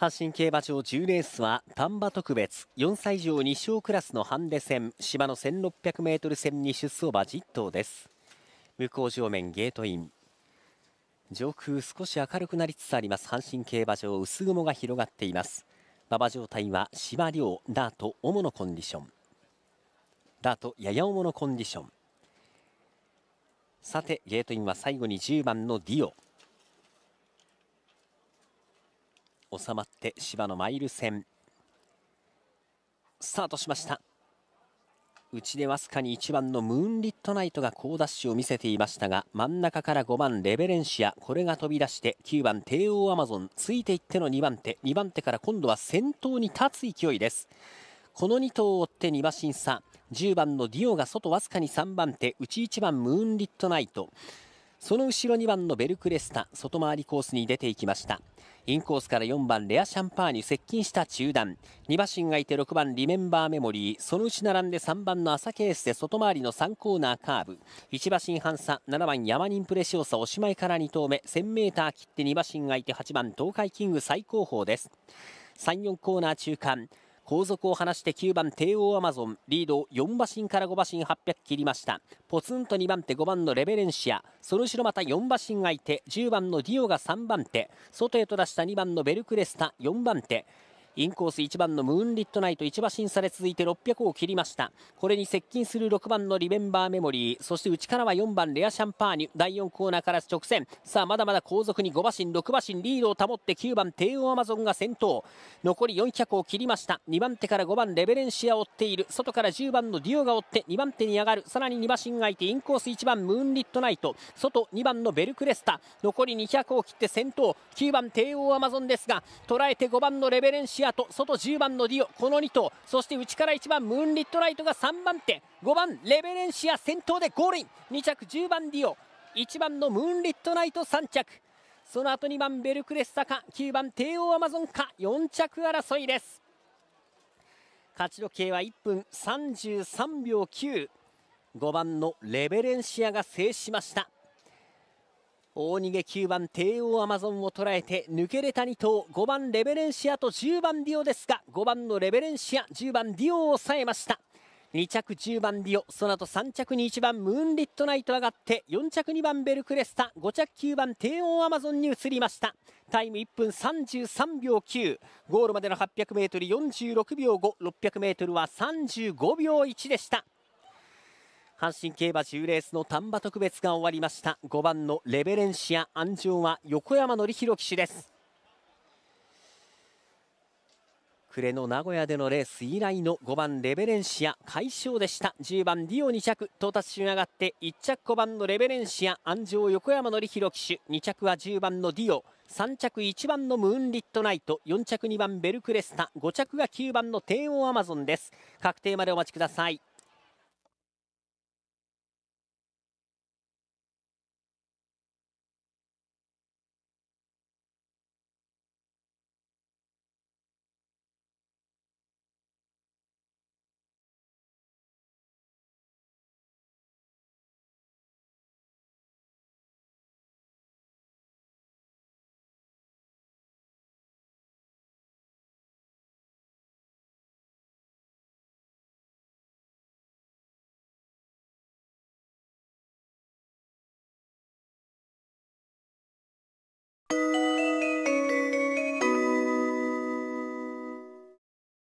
阪神競馬場10レースは丹波特別4歳以上2勝クラスのハンデ戦芝の 1600m 戦に出走馬10頭です向こう上面ゲートイン上空少し明るくなりつつあります阪神競馬場薄雲が広がっています馬場状態は芝量ダート主のコンディションダートやや重のコンディションさてゲートインは最後に10番のディオ収まって芝のマイル戦スタートしましたうちでわずかに1番のムーンリットナイトが好ダッシュを見せていましたが真ん中から5番レベレンシアこれが飛び出して9番帝王アマゾンついていっての2番手2番手から今度は先頭に立つ勢いですこの2頭を追って2馬身差10番のディオが外わずかに3番手内1番ムーンリットナイトその後ろ2番のベルクレスタ外回りコースに出ていきましたインコースから4番レアシャンパーに接近した中段2馬身がいて6番リメンバーメモリーそのうち並んで3番の朝ケースで外回りの3コーナーカーブ1馬身半差7番ヤマニンプレシオサおしまいから2投目 1000m 切って2馬身がいて8番東海キング最高峰です34コーナー中間後続を離して9番帝王アマゾンリード4馬身から5馬身800切りましたポツンと2番手5番のレベレンシアその後ろまた4馬身が相手10番のディオが3番手外へと出した2番のベルクレスタ4番手インコース1番のムーンリットナイト1馬身差で続いて600を切りましたこれに接近する6番のリベンバーメモリーそして内からは4番レアシャンパーニュ第4コーナーから直線さあまだまだ後続に5馬身6馬身リードを保って9番帝王アマゾンが先頭残り400を切りました2番手から5番レベレンシアを追っている外から10番のディオが追って2番手に上がるさらに2馬身が空いてインコース1番ムーンリットナイト外2番のベルクレスタ残り200を切って先頭9番帝王アマゾンですが捉えて5番のレベレンシアアと外10番のディオこの2頭そして内から1番ムーンリットライトが3番手5番レベレンシア先頭でゴールイン2着10番ィオ1番のムーンリットナイト3着その後2番ベルクレッサか9番帝王アマゾンか4着争いです勝ち時計は1分33秒95番のレベレンシアが制しました大逃げ9番帝王アマゾンを捉えて抜けれた2頭5番レベレンシアと10番ディオですが5番のレベレンシア10番ディオを抑えました2着10番ディオその後3着に1番ムーンリットナイト上がって4着2番ベルクレスタ5着9番帝王アマゾンに移りましたタイム1分33秒9ゴールまでの 800m46 秒 5600m は35秒1でした阪神競馬10レースの丹波特別が終わりました5番のレベレンシア安城は横山典弘騎手です暮れの名古屋でのレース以来の5番レベレンシア快勝でした10番ディオ2着到達し上がって1着5番のレベレンシア安城横山典弘騎手2着は10番のディオ3着1番のムーンリットナイト4着2番ベルクレスタ5着が9番の帝王アマゾンです確定までお待ちください